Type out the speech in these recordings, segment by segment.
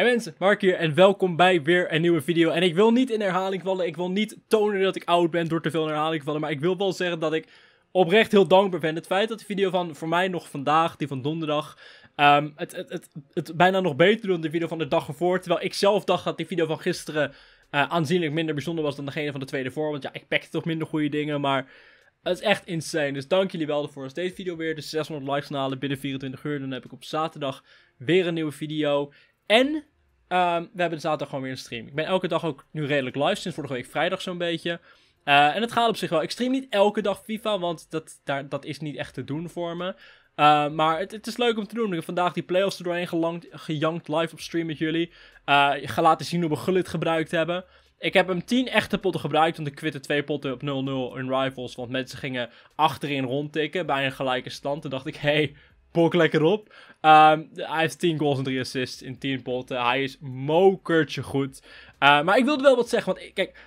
hey mensen, Mark hier en welkom bij weer een nieuwe video. En ik wil niet in herhaling vallen, ik wil niet tonen dat ik oud ben door te veel in herhaling vallen. Maar ik wil wel zeggen dat ik oprecht heel dankbaar ben. Het feit dat de video van voor mij nog vandaag, die van donderdag, ehm, het, het, het, bijna nog beter doet dan de video van de dag ervoor. Terwijl ik zelf dacht dat die video van gisteren eh, aanzienlijk minder bijzonder was dan degene van de tweede voor. Want ja, ik pakte toch minder goede dingen, maar... Het is echt insane. Dus dank jullie wel ervoor. Als deze video weer de 600 likes halen binnen 24 uur, dan heb ik op zaterdag weer een nieuwe video. En Ehm, we hebben zaterdag gewoon weer een stream. Ik ben elke dag ook nu redelijk live, sinds vorige week vrijdag zo'n beetje. Eh, en het gaat op zich wel. Ik stream niet elke dag FIFA, want dat, daar, dat is niet echt te doen voor me. Eh, maar het, het, is leuk om te doen. Ik heb vandaag die playoffs er doorheen gelangt, gejankt live op stream met jullie. Uh, eh, ga laten zien hoe we Gullit gebruikt hebben. Ik heb hem 10 echte potten gebruikt, want ik kwitte twee potten op 0-0 in Rivals. Want mensen gingen achterin rondtikken bij een gelijke stand. Toen dacht ik, hé, hey, Pok lekker op. Ehm, hij heeft 10 goals en 3 assists in 10 potten. Hij is mokertje goed. Eh, maar ik wilde wel wat zeggen, want kijk,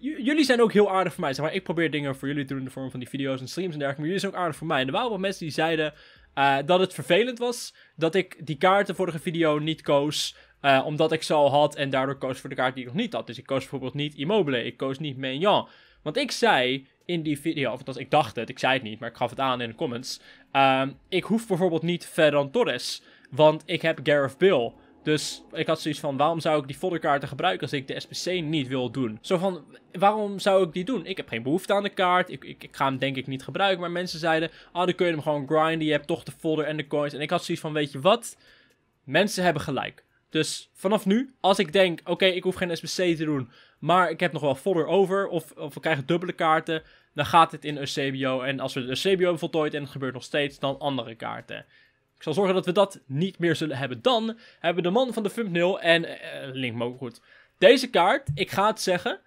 jullie zijn ook heel aardig voor mij. Zeg maar, ik probeer dingen voor jullie te doen in de vorm van die video's en streams en dergelijke. Maar jullie zijn ook aardig voor mij. En er waren wel mensen die zeiden eh, dat het vervelend was dat ik die kaarten vorige video niet koos. Uh, omdat ik ze al had en daardoor koos voor de kaart die ik nog niet had. Dus ik koos bijvoorbeeld niet Immobile, ik koos niet Maignan. Want ik zei, in die video, of althans ik dacht het, ik zei het niet, maar ik gaf het aan in de comments. Ehm, ik hoef bijvoorbeeld niet Ferran Torres, want ik heb Gareth Bill. Dus ik had zoiets van, waarom zou ik die folderkaarten gebruiken als ik de SPC niet wil doen? Zo van, waarom zou ik die doen? Ik heb geen behoefte aan de kaart, ik, ik, ik ga hem denk ik niet gebruiken. Maar mensen zeiden, ah dan kun je hem gewoon grinden, je hebt toch de folder en de coins. En ik had zoiets van, weet je wat? Mensen hebben gelijk. Dus vanaf nu, als ik denk, oké, ik hoef geen SBC te doen, maar ik heb nog wel fodder over, of, of we krijgen dubbele kaarten, dan gaat het in Eusebio. En als we de Eusebio hebben voltooid en het gebeurt nog steeds, dan andere kaarten. Ik zal zorgen dat we dat niet meer zullen hebben. Dan hebben we de man van de thumbnail en eh, Link maar ook goed. Deze kaart, ik ga het zeggen,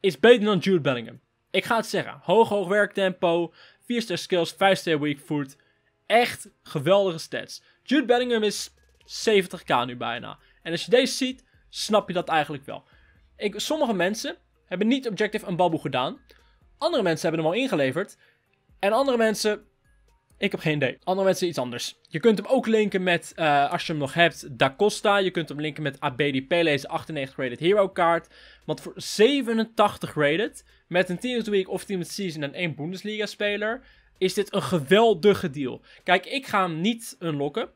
is beter dan Jude Bellingham. Ik ga het zeggen. Hoog, hoog werktempo, 4-ster skills, 5-ster weak foot. Echt geweldige stats. Jude Bellingham is 70k nu bijna. En als je deze ziet, snap je dat eigenlijk wel. Ik, sommige mensen hebben niet Objective een Babu gedaan. Andere mensen hebben hem al ingeleverd. En andere mensen, ik heb geen idee. Andere mensen iets anders. Je kunt hem ook linken met, eh, als je hem nog hebt, Da Costa. Je kunt hem linken met ABD Pele, 98 rated hero kaart. Want voor 87 rated, met een Team of the Week of Team of Season en één Bundesliga speler, is dit een geweldige deal. Kijk, ik ga hem niet unlocken.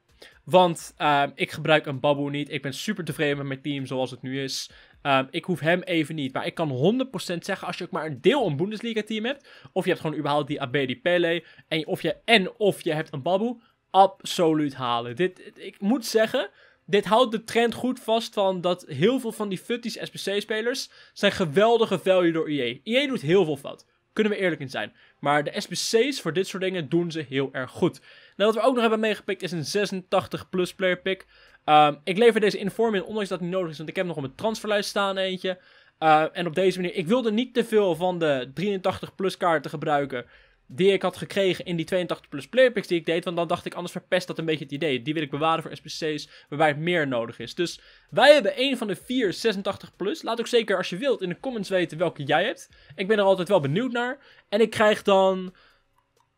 Want ehm, ik gebruik een Babu niet. Ik ben super tevreden met mijn team zoals het nu is. Ehm, ik hoef hem even niet. Maar ik kan 100% zeggen als je ook maar een deel een Bundesliga team hebt. Of je hebt gewoon überhaupt die Abedi Pele. En of, je, en of je hebt een Babu. Absoluut halen. Dit, ik moet zeggen, dit houdt de trend goed vast van dat heel veel van die futties SBC-spelers zijn geweldige value door IE. IE doet heel veel fout. Kunnen we eerlijk in zijn. Maar de SBC's voor dit soort dingen doen ze heel erg goed. Nou, wat we ook nog hebben meegepikt is een 86 plus player pick. Ehm, ik lever deze inform in, ondanks dat het niet nodig is, want ik heb nog op mijn transferlijst staan eentje. Ehm, en op deze manier, ik wilde niet te veel van de 83 plus kaarten gebruiken die ik had gekregen in die 82 plus picks die ik deed. Want dan dacht ik, anders verpest dat een beetje het idee. Die wil ik bewaren voor SPC's waarbij het meer nodig is. Dus wij hebben een van de vier 86 plus. Laat ook zeker als je wilt in de comments weten welke jij hebt. Ik ben er altijd wel benieuwd naar. En ik krijg dan...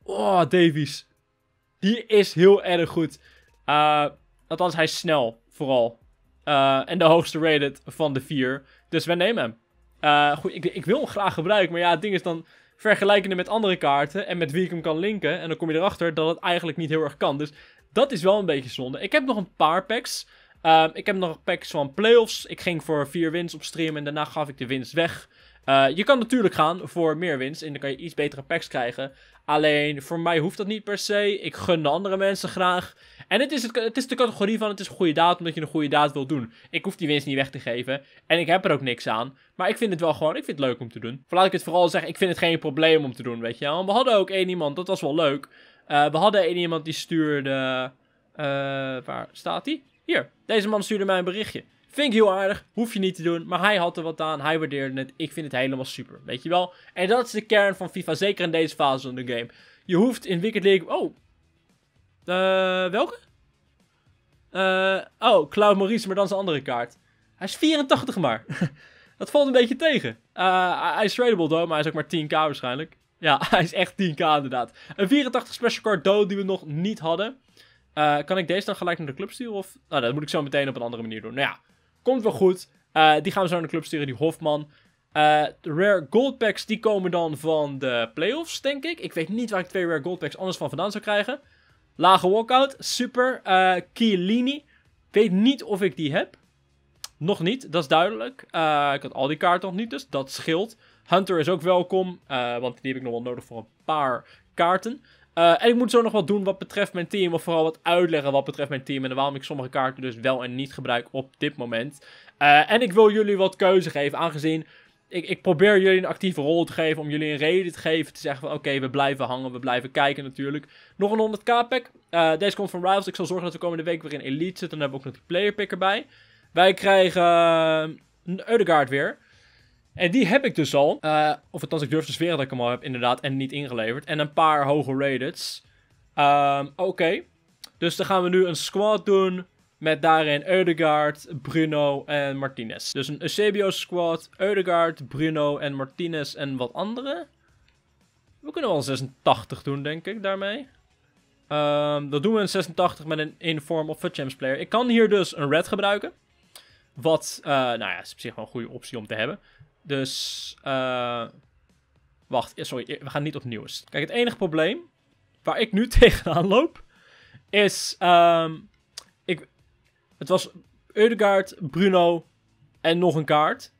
Oh, Davies. Die is heel erg goed. Eh, althans, hij is snel, vooral. Eh, en de hoogste rated van de vier. Dus we nemen hem. Eh, goed, ik, ik, wil hem graag gebruiken. Maar ja, het ding is dan vergelijkende met andere kaarten. En met wie ik hem kan linken. En dan kom je erachter dat het eigenlijk niet heel erg kan. Dus dat is wel een beetje zonde. Ik heb nog een paar packs. ik heb nog packs van playoffs. Ik ging voor vier wins op stream. En daarna gaf ik de wins weg. Eh, je kan natuurlijk gaan voor meer winst en dan kan je iets betere packs krijgen. Alleen voor mij hoeft dat niet per se. Ik gun de andere mensen graag. En het is, het, is de categorie van het is een goede daad omdat je een goede daad wilt doen. Ik hoef die winst niet weg te geven. En ik heb er ook niks aan. Maar ik vind het wel gewoon, ik vind het leuk om te doen. Voor laat ik het vooral zeggen, ik vind het geen probleem om te doen, weet je wel. We hadden ook één iemand, dat was wel leuk. Eh, we hadden één iemand die stuurde... Eh, waar staat hij? Hier, deze man stuurde mij een berichtje. Vind ik heel aardig. Hoef je niet te doen. Maar hij had er wat aan. Hij waardeerde het. Ik vind het helemaal super. Weet je wel? En dat is de kern van FIFA. Zeker in deze fase van de game. Je hoeft in Wicked League... Oh. Uh, welke? Uh, oh, Cloud Maurice, maar dan zijn andere kaart. Hij is 84 maar. dat valt een beetje tegen. Uh, hij is tradable though, maar hij is ook maar 10k waarschijnlijk. Ja, hij is echt 10k inderdaad. Een 84 special card dood die we nog niet hadden. Uh, kan ik deze dan gelijk naar de club sturen? Of... Nou, dat moet ik zo meteen op een andere manier doen. Nou ja, Komt wel goed. Eh, die gaan we zo naar de club sturen, die Hofman. Eh, de rare Gold Packs die komen dan van de playoffs, denk ik. Ik weet niet waar ik twee Rare Gold Packs anders van vandaan zou krijgen. Lage walkout, super. Uh, weet niet of ik die heb. Nog niet, dat is duidelijk. ik had al die kaarten nog niet, dus dat scheelt. Hunter is ook welkom, want die heb ik nog wel nodig voor een paar kaarten. Eh, en ik moet zo nog wat doen wat betreft mijn team. Of vooral wat uitleggen wat betreft mijn team. En waarom ik sommige kaarten dus wel en niet gebruik op dit moment. Eh, en ik wil jullie wat keuze geven. Aangezien ik, ik, probeer jullie een actieve rol te geven. Om jullie een reden te geven. Te zeggen van oké, we blijven hangen. We blijven kijken natuurlijk. Nog een 100k pack. Eh, deze komt van Rivals. Ik zal zorgen dat we komende week weer in Elite zitten. Dan hebben we ook nog de player pick erbij. Wij krijgen een Eudegaard weer. En die heb ik dus al. Uh, of althans, ik durf te zweren dat ik hem al heb, inderdaad. En niet ingeleverd. En een paar hoge rateds. Ehm, oké. Dus dan gaan we nu een squad doen. Met daarin Eudegaard, Bruno en Martinez. Dus een Eusebio squad. Eudegaard, Bruno en Martinez en wat andere. We kunnen wel 86 doen, denk ik, daarmee. Ehm, dat doen we een 86 met een inform of a champs player. Ik kan hier dus een red gebruiken. Wat, uh, nou ja, is op zich wel een goede optie om te hebben. Dus, eh, wacht, sorry, we gaan niet opnieuw. Kijk, het enige probleem waar ik nu tegenaan loop, is, ehm, ik, het was Eudegaard, Bruno en nog een kaart.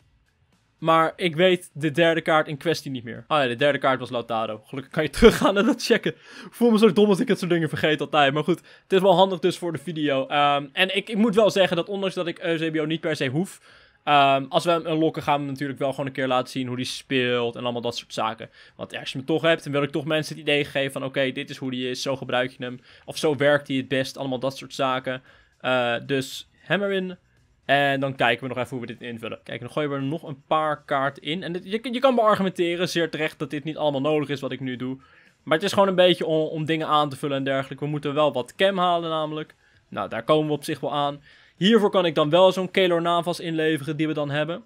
Maar ik weet de derde kaart in kwestie niet meer. Ah ja, de derde kaart was Lautaro. Gelukkig kan je teruggaan en dat checken. Ik voel me zo dom als ik het soort dingen vergeet altijd. Maar goed, het is wel handig dus voor de video. Ehm, en ik, ik, moet wel zeggen dat ondanks dat ik Eusebio niet per se hoef... Ehm, als we hem unlocken, gaan we natuurlijk wel gewoon een keer laten zien hoe die speelt en allemaal dat soort zaken. Want als je hem toch hebt, dan wil ik toch mensen het idee geven van: oké, dit is hoe die is, zo gebruik je hem. Of zo werkt hij het best, allemaal dat soort zaken. Eh, dus hammer in. En dan kijken we nog even hoe we dit invullen. Kijk, dan gooien we er nog een paar kaarten in. En je, je kan beargumenteren, zeer terecht, dat dit niet allemaal nodig is wat ik nu doe. Maar het is gewoon een beetje om, om dingen aan te vullen en dergelijke. We moeten wel wat cam halen namelijk. Nou, daar komen we op zich wel aan. Hiervoor kan ik dan wel zo'n Kaelor Navas inleveren die we dan hebben.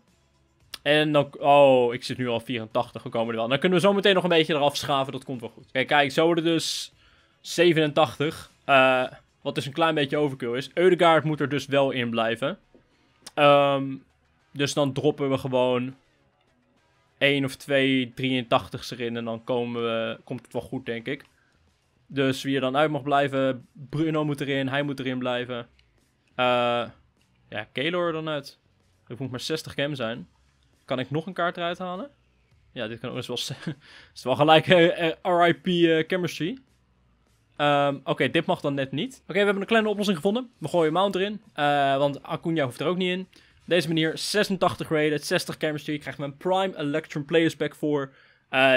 En dan... Oh, ik zit nu al 84. We komen er wel. Dan kunnen we zo meteen nog een beetje eraf schaven. Dat komt wel goed. Kijk, kijk. Zo worden dus 87. Eh, wat dus een klein beetje overkill is. Eudegaard moet er dus wel in blijven. Ehm, dus dan droppen we gewoon... 1 of 2 83's erin. En dan komen we, komt het wel goed, denk ik. Dus wie er dan uit mag blijven... Bruno moet erin. Hij moet erin blijven. Uh, ja, Kalor dan uit. Ik moet maar 60 cam zijn. Kan ik nog een kaart eruit halen? Ja, dit kan ook. eens wel, is wel gelijk eh, eh, RIP chemistry. Um, Oké, dit mag dan net niet. Oké, we hebben een kleine oplossing gevonden. We gooien Mount erin. want Acuna hoeft er ook niet in. Op deze manier 86 rated, 60 chemistry. Ik krijg mijn Prime Electron Players Pack voor.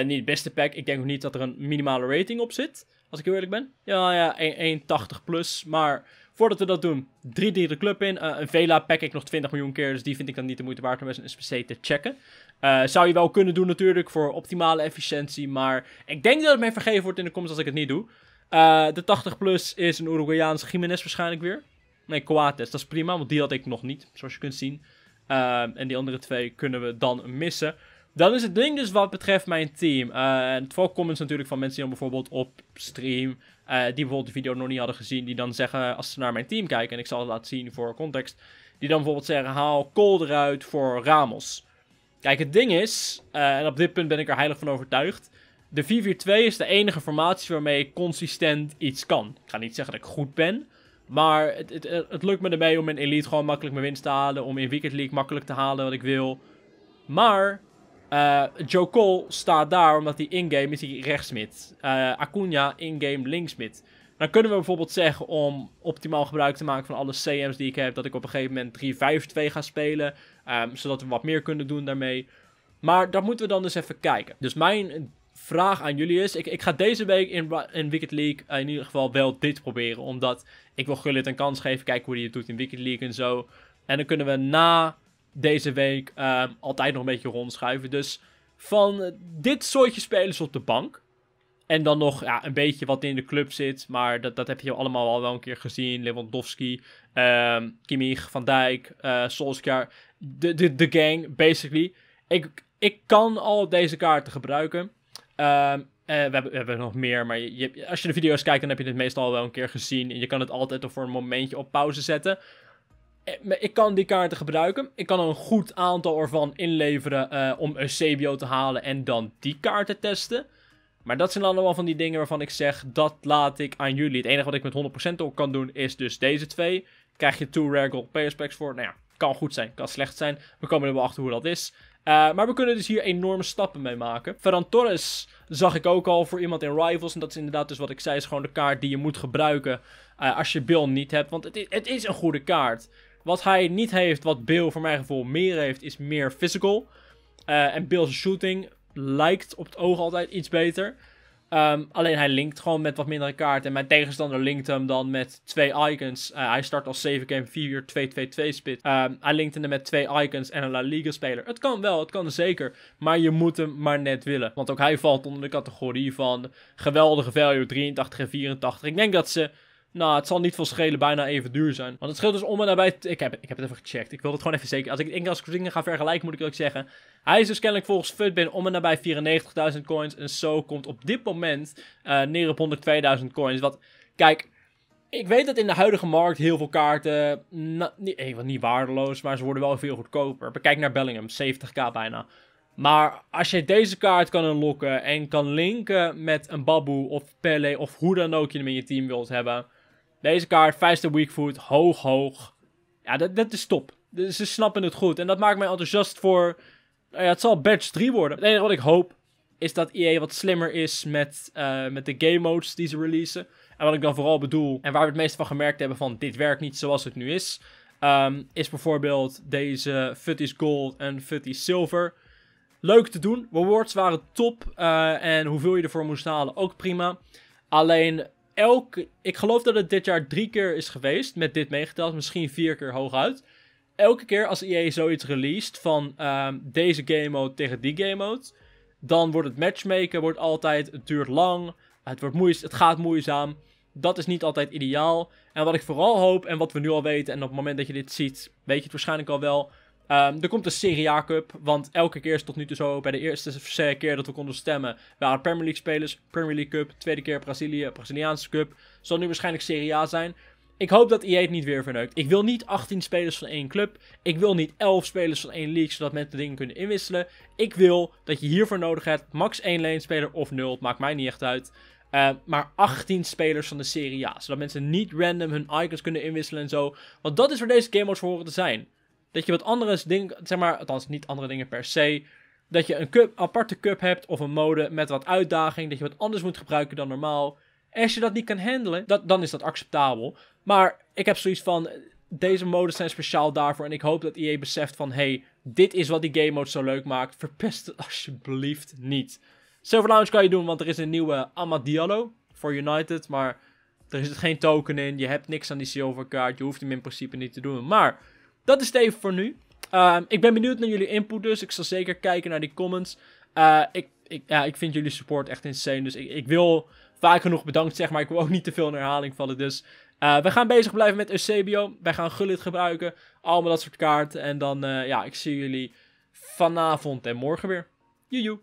niet het beste pack. Ik denk ook niet dat er een minimale rating op zit. Als ik heel eerlijk ben. Ja, ja, 1,80 plus. Maar Voordat we dat doen, drie dieren de club in. Eh, een Vela pack ik nog 20 miljoen keer, dus die vind ik dan niet de moeite waard om eens een SPC te checken. Eh, zou je wel kunnen doen natuurlijk voor optimale efficiëntie, maar ik denk dat het mij vergeven wordt in de comments als ik het niet doe. Eh, de 80 plus is een Uruguayaans Jiménez waarschijnlijk weer. Nee, Coates, dat is prima, want die had ik nog niet, zoals je kunt zien. en die andere twee kunnen we dan missen. Dan is het ding dus wat betreft mijn team. Uh, het comments dus natuurlijk van mensen die dan bijvoorbeeld op stream, eh, die bijvoorbeeld de video nog niet hadden gezien, die dan zeggen als ze naar mijn team kijken, en ik zal het laten zien voor context, die dan bijvoorbeeld zeggen haal Cole eruit voor Ramos. Kijk, het ding is, eh, en op dit punt ben ik er heilig van overtuigd, de 4-4-2 is de enige formatie waarmee ik consistent iets kan. Ik ga niet zeggen dat ik goed ben, maar het, het, het lukt me ermee om in Elite gewoon makkelijk mijn winst te halen, om in Wicked League makkelijk te halen wat ik wil. Maar uh, Joe Cole staat daar omdat hij in-game is hij rechtsmid. Uh, Acuna in-game linksmit. Dan kunnen we bijvoorbeeld zeggen om optimaal gebruik te maken van alle CM's die ik heb. Dat ik op een gegeven moment 3-5-2 ga spelen. Ehm, zodat we wat meer kunnen doen daarmee. Maar dat moeten we dan dus even kijken. Dus mijn vraag aan jullie is. Ik, ik ga deze week in, in Wicked League eh, in ieder geval wel dit proberen. Omdat ik wil Gullit een kans geven. Kijken hoe hij het doet in Wicked League en zo. En dan kunnen we na deze week ehm, altijd nog een beetje rondschuiven. Dus van dit soortje spelers op de bank. En dan nog ja, een beetje wat in de club zit. Maar dat, dat heb je allemaal al wel een keer gezien. Lewandowski, um, Kimmich, Van Dijk, uh, Solskjaer. De, de, de gang, basically. Ik, ik kan al deze kaarten gebruiken. Ehm, eh, we, hebben, we hebben nog meer, maar je, als je de video's kijkt, dan heb je het meestal wel een keer gezien. En je kan het altijd voor een momentje op pauze zetten. Eh, ik kan die kaarten gebruiken. Ik kan een goed aantal ervan inleveren eh, om een CBO te halen en dan die kaarten testen. Maar dat zijn allemaal van die dingen waarvan ik zeg, dat laat ik aan jullie. Het enige wat ik met 100% ook kan doen is dus deze twee. Krijg je 2 Rare Gold PS Packs voor? Nou ja, kan goed zijn, kan slecht zijn. We komen er wel achter hoe dat is. Eh, maar we kunnen dus hier enorme stappen mee maken. Ferran Torres zag ik ook al voor iemand in Rivals. En dat is inderdaad dus wat ik zei, is gewoon de kaart die je moet gebruiken als je Bill niet hebt. Want het is, het is een goede kaart. Wat hij niet heeft, wat Bill voor mijn gevoel meer heeft, is meer physical. Eh, en Bill's shooting lijkt op het oog altijd iets beter. Ehm, alleen hij linkt gewoon met wat mindere kaarten. En mijn tegenstander linkt hem dan met twee icons. Eh, hij start als 7 game 4 2 2 2 spit. Ehm, hij linkt hem met twee icons en een La Liga speler. Het kan wel, het kan zeker. Maar je moet hem maar net willen. Want ook hij valt onder de categorie van geweldige value 83 en 84. Ik denk dat ze nou, het zal niet veel schelen, bijna even duur zijn. Want het scheelt dus om en nabij... Ik heb, ik heb het even gecheckt. Ik wil het gewoon even zeker. Als ik Inga's dingen ga vergelijken, moet ik ook zeggen. Hij is dus kennelijk volgens Futbin om en nabij 94.000 coins. En zo komt op dit moment uh, neer op 102.000 coins. Wat, kijk, ik weet dat in de huidige markt heel veel kaarten, niet, eh, niet waardeloos, maar ze worden wel veel goedkoper. Bekijk kijk naar Bellingham, 70k bijna. Maar als je deze kaart kan unlocken en kan linken met een Babu of Pele of hoe dan ook je hem in je team wilt hebben, deze kaart, 5 weak food, hoog, hoog. Ja, dat, dat is top. Ze snappen het goed. En dat maakt mij enthousiast voor... Nou ja, het zal badge 3 worden. Het enige wat ik hoop is dat EA wat slimmer is met, eh, met de game modes die ze releasen. En wat ik dan vooral bedoel, en waar we het meest van gemerkt hebben van dit werkt niet zoals het nu is, ehm, is bijvoorbeeld deze Futties Gold en Futties Silver. Leuk te doen. Rewards waren top. Eh, en hoeveel je ervoor moest halen ook prima. Alleen ik geloof dat het dit jaar drie keer is geweest. Met dit meegeteld, misschien vier keer hooguit. Elke keer als EA zoiets released van ehm, deze game mode tegen die game mode. Dan wordt het matchmaken wordt altijd. Het duurt lang. Het, wordt moeiz het gaat moeizaam. Dat is niet altijd ideaal. En wat ik vooral hoop en wat we nu al weten. En op het moment dat je dit ziet, weet je het waarschijnlijk al wel. Um, er komt de Serie A Cup, want elke keer is tot nu toe zo. Bij de eerste eh, keer dat we konden stemmen waren Premier League spelers, Premier League Cup, tweede keer Brazilië, Braziliaanse Cup. Zal nu waarschijnlijk Serie A zijn. Ik hoop dat IE het niet weer verneukt. Ik wil niet 18 spelers van één club. Ik wil niet 11 spelers van één league, zodat mensen dingen kunnen inwisselen. Ik wil dat je hiervoor nodig hebt max 1 lane speler of 0, maakt mij niet echt uit. Ehm, maar 18 spelers van de Serie A, zodat mensen niet random hun icons kunnen inwisselen en zo. Want dat is waar deze game modes voor horen te zijn. Dat je wat andere dingen, zeg maar, althans niet andere dingen per se. Dat je een cup, aparte cup hebt of een mode met wat uitdaging. Dat je wat anders moet gebruiken dan normaal. En als je dat niet kan handelen, dat, dan is dat acceptabel. Maar ik heb zoiets van, deze modes zijn speciaal daarvoor. En ik hoop dat EA beseft van, hey, dit is wat die game mode zo leuk maakt. Verpest het alsjeblieft niet. Silver Lounge kan je doen, want er is een nieuwe Amadiallo voor United. Maar er zit geen token in. Je hebt niks aan die silverkaart. Je hoeft hem in principe niet te doen. Maar dat is het even voor nu. Ehm, ik ben benieuwd naar jullie input dus. Ik zal zeker kijken naar die comments. Eh, ik, ik, ja, ik vind jullie support echt insane. Dus ik, ik wil vaak genoeg bedankt zeg maar. Ik wil ook niet te veel in herhaling vallen. Dus eh, we gaan bezig blijven met Eusebio. Wij gaan Gullit gebruiken. Allemaal dat soort kaarten. En dan, eh, ja, ik zie jullie vanavond en morgen weer. Joejoe.